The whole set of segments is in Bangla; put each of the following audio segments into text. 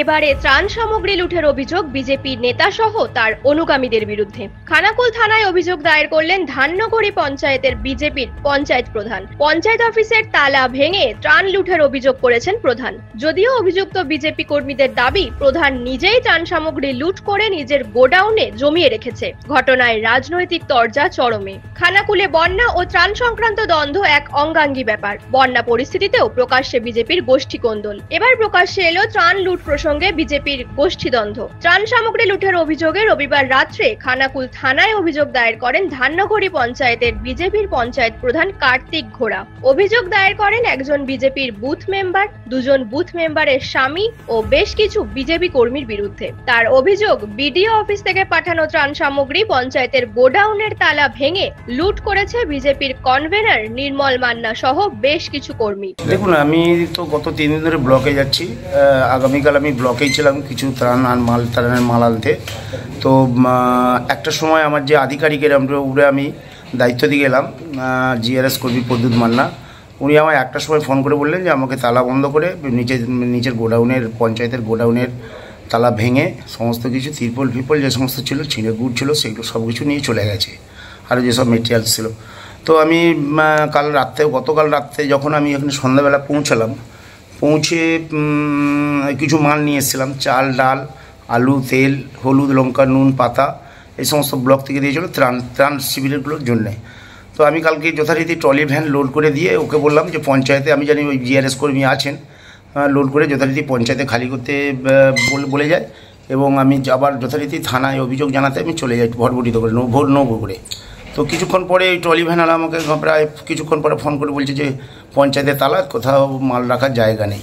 এবারে ত্রাণ সামগ্রী লুঠের অভিযোগ বিজেপির নেতা সহ তার অনুগামীদের বিরুদ্ধে খানাকুল থানায় অভিযোগ দায়ের করলেন ধান্যগড়ি পঞ্চায়েতের বিজেপির পঞ্চায়েত প্রধান পঞ্চায়েত অফিসের তালা ভেঙে ত্রাণ লুঠের অভিযোগ করেছেন প্রধান যদিও অভিযুক্ত বিজেপি কর্মীদের দাবি প্রধান নিজেই ত্রাণ সামগ্রী লুট করে নিজের গোডাউনে জমিয়ে রেখেছে ঘটনায় রাজনৈতিক তরজা চরমে খানাকুলে বন্যা ও ত্রাণ সংক্রান্ত দ্বন্দ্ব এক অঙ্গাঙ্গী ব্যাপার বন্যা পরিস্থিতিতেও প্রকাশ্যে বিজেপির গোষ্ঠী কোন্দল এবার প্রকাশ্যে এলো ত্রাণ লুট প্রসঙ্গে বিজেপির গোষ্ঠীদ্বন্দ্ব ত্রাণ সামগ্রী লুঠের অভিযোগে রবিবার রাত্রে খানাকুল থানায় অভিযোগ দায়ের করেন ধান্যঘড়ি পঞ্চায়েতের বিজেপির পঞ্চায়েত প্রধান কার্তিক ঘোড়া অভিযোগ দায়ের করেন একজন বিজেপির বুথ মেম্বার দুজন বুথ মেম্বারের স্বামী ও বেশ কিছু বিজেপি কর্মীর বিরুদ্ধে তার অভিযোগ বিডিও অফিস থেকে পাঠানো ত্রাণ সামগ্রী পঞ্চায়েতের গোডাউনের তালা ভেঙে লুট করেছে বিজেপির কনভেনার নির্মল মান্না সহ বেশ কিছু কর্মী দেখুন আমি তো গত তিন দিন ধরে ব্লকে যাচ্ছি আগামীকাল আমি আমি ব্লকেই ছিলাম কিছু ত্রাণ আর মাল ত্রাণের মাল আনতে তো একটা সময় আমার যে আধিকারিকের উপরে আমি দায়িত্ব দিয়ে গেলাম জিআরএস কর্মী প্রদ্যুৎ মান্না উনি আমায় একটা সময় ফোন করে বললেন যে আমাকে তালা বন্ধ করে নিচের নিচের গোডাউনের পঞ্চায়েতের গোডাউনের তালা ভেঙে সমস্ত কিছু তিরপল ফিরপল যে সমস্ত ছিল ছিঁড়ে গুড় ছিল সেগুলো সব কিছু নিয়ে চলে গেছে আরও যেসব মেটেরিয়ালস ছিল তো আমি কাল রাত্রে গতকাল রাত্রে যখন আমি এখানে সন্ধ্যাবেলা পৌঁছালাম পৌঁছে কিছু মাল নিয়ে এসেছিলাম চাল ডাল আলু তেল হলুদ লঙ্কা নুন পাতা এই সমস্ত ব্লক থেকে দিয়েছিল ত্রাণ ত্রাণ শিবিরগুলোর জন্যে তো আমি কালকে যথারীতি ট্রলি ভ্যান লোড করে দিয়ে ওকে বললাম যে পঞ্চায়েতে আমি জানি ওই জিআরএস কর্মী আছেন লোড করে যথারীতি পঞ্চায়েতে খালি করতে বলে যায় এবং আমি আবার যথারীতি থানায় অভিযোগ জানাতে আমি চলে যাই ভটভটিত করে নৌ ভোট নৌ করে তো কিছুক্ষণ পরে ওই ট্রলি ভ্যানাল আমাকে প্রায় কিছুক্ষণ পরে ফোন করে বলছে যে পঞ্চায়েতের তালা কোথাও মাল রাখার জায়গা নেই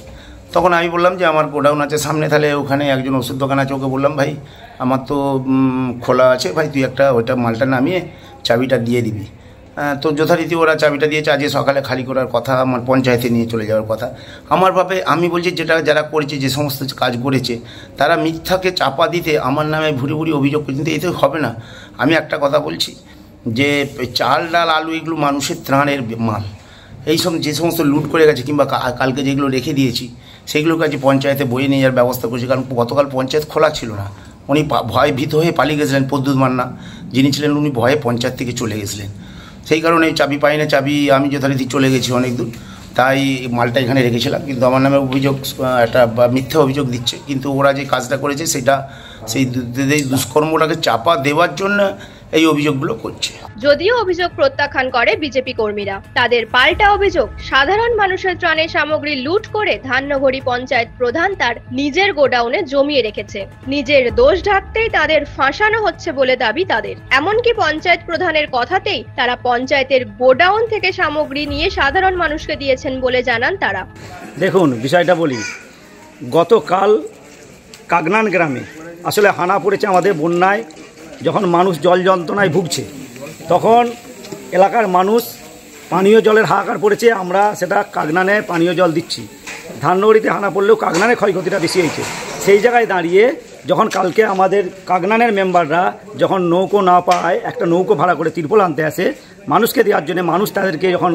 তখন আমি বললাম যে আমার গোডাউন আছে সামনে তাহলে ওখানে একজন ওষুধ দোকান আছে ওকে বললাম ভাই আমার তো খোলা আছে ভাই তুই একটা ওইটা মালটা নামিয়ে চাবিটা দিয়ে দিবি তো যথারীতি ওরা চাবিটা দিয়েছে আজকে সকালে খালি করার কথা আমার পঞ্চায়েতে নিয়ে চলে যাওয়ার কথা আমার ভাবে আমি বলছি যেটা যারা করেছে যে সমস্ত কাজ করেছে তারা মিথ্যাকে চাপা দিতে আমার নামে ভুরি ভুরি অভিযোগ করছে কিন্তু এতে হবে না আমি একটা কথা বলছি যে চাল ডাল আলু এগুলো মানুষের ত্রাণের মাল এই সব যে সমস্ত লুট করে গেছে কিংবা কালকে যেগুলো রেখে দিয়েছি সেগুলোর কাছে পঞ্চায়েতে বয়ে নিয়ে যাওয়ার ব্যবস্থা করেছি কারণ গতকাল পঞ্চায়েত খোলা ছিল না উনি ভয় ভীত হয়ে পালিয়ে গেছিলেন পদ্যুৎ মান্না যিনি ছিলেন উনি ভয়ে পঞ্চায়েত থেকে চলে গেছিলেন সেই কারণে চাবি পাই না চাবি আমি যথারীতি চলে গেছি অনেক দূর তাই মালটা এখানে রেখেছিলাম কিন্তু আমার নামে অভিযোগ একটা মিথ্যা অভিযোগ দিচ্ছে কিন্তু ওরা যে কাজটা করেছে সেটা সেই দুষ্কর্মটাকে চাপা দেওয়ার জন্য এই অভিযোগগুলো করছে যদিও অভিযোগ প্রত্যাখ্যান করে বিজেপি কর্মীরা তাদের পাল্টা অভিযোগ সাধারণ মানুষের ত্রাণে সামগ্রী লুট করে ধান্যঘড়ি পঞ্চায়েত প্রধান তার নিজের গোডাউনে জমিয়ে রেখেছে নিজের দোষ ঢাকতেই তাদের ফাঁসানো হচ্ছে বলে দাবি তাদের এমনকি পঞ্চায়েত প্রধানের কথাতেই তারা পঞ্চায়েতের গোডাউন থেকে সামগ্রী নিয়ে সাধারণ মানুষকে দিয়েছেন বলে জানান তারা দেখুন বিষয়টা বলি গতকাল কাগনান গ্রামে আসলে হানা পড়েছে আমাদের বন্যায় যখন মানুষ জল যন্ত্রণায় ভুগছে তখন এলাকার মানুষ পানীয় জলের হাহাকার পড়েছে আমরা সেটা কাগনানে পানীয় জল দিচ্ছি ধাননগরীতে হানা পড়লেও কাগনানে ক্ষয়ক্ষতিটা বেশি হয়েছে সেই জায়গায় দাঁড়িয়ে যখন কালকে আমাদের কাগনানের মেম্বাররা যখন নৌকো না পায় একটা নৌকো ভাড়া করে তিরপল আনতে আসে মানুষকে দেওয়ার জন্য মানুষ তাদেরকে যখন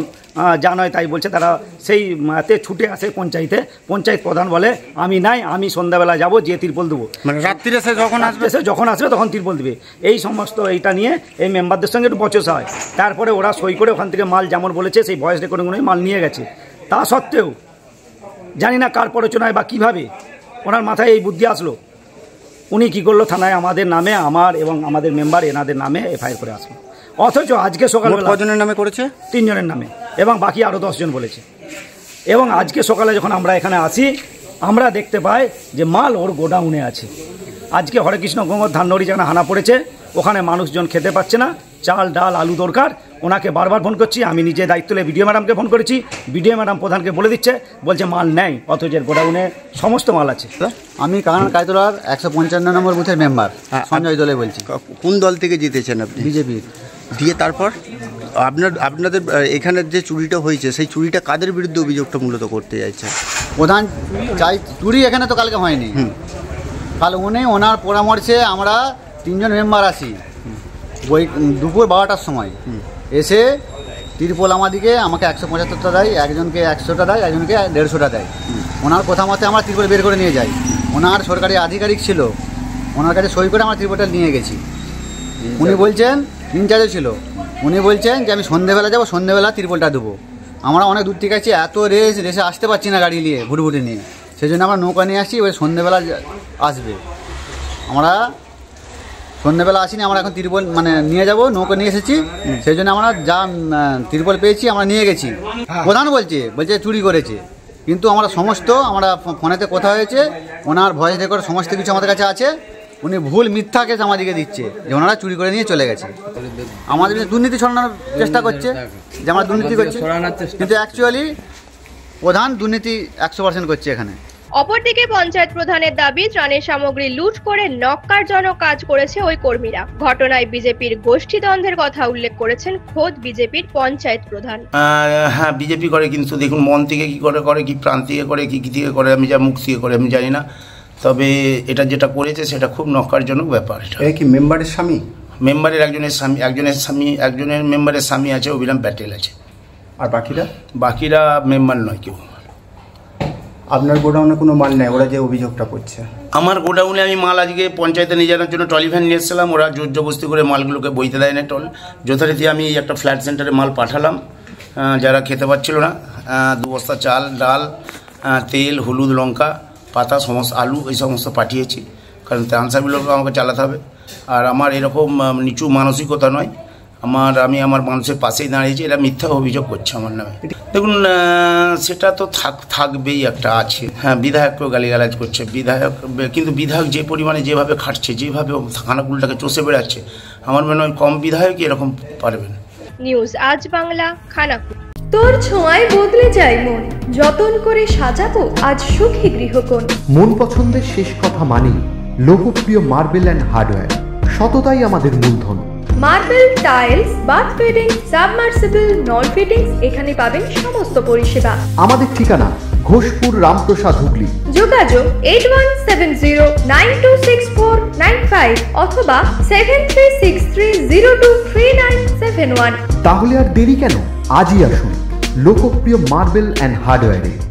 জানায় তাই বলছে তারা সেই মাতে ছুটে আসে পঞ্চায়েতে পঞ্চায়েত প্রধান বলে আমি নাই আমি সন্ধ্যাবেলা যাব যে তিরপল দেবো মানে রাত্রিরে সে যখন আসবে সে যখন আসবে তখন তিরপল দেবে এই সমস্ত এইটা নিয়ে এই মেম্বারদের সঙ্গে একটু বচস হয় তারপরে ওরা সই করে ওখান থেকে মাল যেমন বলেছে সেই ভয়েস রেকর্ডিং মাল নিয়ে গেছে তা সত্ত্বেও জানি না কার পরচনায় বা কীভাবে ওনার মাথায় এই বুদ্ধি আসলো উনি কি করলো থানায় আমাদের নামে আমার এবং আমাদের মেম্বার এনাদের নামে এফআইআর করে আসলো অথচ আজকে সকালে কজনের নামে করেছে তিনজনের নামে এবং বাকি আরও দশজন বলেছে এবং আজকে সকালে যখন আমরা এখানে আসি আমরা দেখতে পাই যে মাল ওর গোডাউনে আছে আজকে হরেকৃষ্ণ গঙ্গর ধান্নরি যেখানে হানা পড়েছে ওখানে মানুষজন খেতে পাচ্ছে না চাল ডাল আলু দরকার ওনাকে বারবার ফোন করছি আমি নিজে দায়িত্ব নিয়ে বিডিও ম্যাডামকে ফোন করেছি বিডিও ম্যাডাম প্রধানকে বলে দিচ্ছে বলছে মাল নেই অথচ এর গোডাউনে সমস্ত মাল আছে আমি কারণ কায়তলার একশো পঞ্চান্ন নম্বর বুথের মেম্বার হ্যাঁ, সঞ্জয় দলে বলছি কোন দল থেকে জিতেছেন আপনি বিজেপি দিয়ে তারপর আপনার আপনাদের এখানের যে চুরিটা হয়েছে সেই চুরিটা কাদের বিরুদ্ধে অভিযোগটা মূলত করতে চাইছে প্রধান চাই চুরি এখানে তো কালকে হয়নি কাল উনি ওনার পরামর্শে আমরা তিনজন মেম্বার আছি ওই দুপুর বারোটার সময় এসে তিরপল আমাদিকে আমাকে একশো পঁচাত্তরটা দেয় একজনকে একশোটা দেয় একজনকে দেড়শোটা দেয় ওনার কথা মতে আমরা তিরপল বের করে নিয়ে যাই ওনার সরকারি আধিকারিক ছিল ওনার কাছে সই করে আমরা তিরপলটা নিয়ে গেছি উনি বলছেন ইনচার্জও ছিল উনি বলছেন যে আমি সন্ধেবেলা যাবো সন্ধেবেলা তিরপলটা দেবো আমরা অনেক দূর থেকে আছি এত রেস রেসে আসতে পারছি না গাড়ি নিয়ে ভুটভুটি নিয়ে সেই জন্য আমরা নৌকা নিয়ে আসছি এবার সন্ধেবেলা আসবে আমরা সন্ধ্যেবেলা আসিনি আমরা এখন তিরপল মানে নিয়ে যাব নৌকা নিয়ে এসেছি সেই জন্য আমরা যা তিরপল পেয়েছি আমরা নিয়ে গেছি হ্যাঁ। প্রধান বলছে বলছে চুরি করেছে কিন্তু আমরা সমস্ত আমরা ফোনেতে কথা হয়েছে ওনার ভয়েস রেকর্ড সমস্ত কিছু আমাদের কাছে আছে উনি ভুল মিথ্যা কেস আমাদেরকে দিচ্ছে যে ওনারা চুরি করে নিয়ে চলে গেছে আমাদের দুর্নীতি ছড়ানোর চেষ্টা করছে যে আমরা দুর্নীতি করছে কিন্তু অ্যাকচুয়ালি প্রধান দুর্নীতি একশো পার্সেন্ট করছে এখানে অপরদিকে পঞ্চায়েত প্রধানের দাবি ত্রাণের সামগ্রী লুট করে নক্কারজনক কাজ করেছে ওই কর্মীরা ঘটনায় বিজেপির গোষ্ঠীদ্বন্দ্বের কথা উল্লেখ করেছেন খোদ বিজেপির পঞ্চায়েত প্রধান হ্যাঁ বিজেপি করে কিন্তু দেখুন মন থেকে কি করে করে কি প্রাণ থেকে করে কি কি থেকে করে আমি যা মুখ থেকে করে আমি জানি না তবে এটা যেটা করেছে সেটা খুব নক্কারজনক ব্যাপার এটা কি মেম্বারের স্বামী মেম্বারের একজনের স্বামী একজনের স্বামী একজনের মেম্বারের স্বামী আছে অভিরাম প্যাটেল আছে আর বাকিরা বাকিরা মেম্বার নয় কেউ আপনার গোডাউনে কোনো মাল নেই ওরা যে অভিযোগটা করছে আমার গোডাউনে আমি মাল আজকে পঞ্চায়েতে নিয়ে যাওয়ার জন্য টলি ভ্যান নিয়ে এসেছিলাম ওরা জোরজবস্তি করে মালগুলোকে বইতে দেয় না টল যথারীতি আমি একটা ফ্ল্যাট সেন্টারে মাল পাঠালাম যারা খেতে পারছিল না দু বস্তা চাল ডাল তেল হলুদ লঙ্কা পাতা সমস্ত আলু এই সমস্ত পাঠিয়েছি কারণ ট্রান্সারগুলোকে আমাকে চালাতে হবে আর আমার এরকম নিচু মানসিকতা নয় আমার আমি আমার মানুষের পাশেই দাঁড়িয়েছি এটা মিথ্যা অভিযোগ করছে আমার নামে দেখুন সেটা তো থাক থাকবেই একটা আছে হ্যাঁ বিধায়ককেও গালিগালাজ করছে বিধায়ক কিন্তু বিধায়ক যে পরিমাণে যেভাবে খাটছে যেভাবে খানাকুলটাকে চষে বেড়াচ্ছে আমার মনে হয় কম বিধায়কই এরকম পারবেন নিউজ আজ বাংলা খানাকুল তোর ছোঁয়ায় বদলে যায় মন যতন করে সাজাবো আজ সুখী গৃহকোণ মন পছন্দের শেষ কথা মানি লোকপ্রিয় মার্বেল অ্যান্ড হার্ডওয়্যার সততাই আমাদের মূলধন marble tiles bath fitting submersible নল ফিটিং এখানে পাবেন সমস্ত পরিষেবা আমাদের ঠিকানা ঘোষপুর রামপ্রসাদ হুগলি যোগাযোগ eight one seven zero nine two six four nine five অথবা seven three six three zero two three nine seven one তাহলে আর দেরি কেন আজই আসুন লোকপ্রিয় মার্বেল অ্যান্ড হার্ডওয়্যারে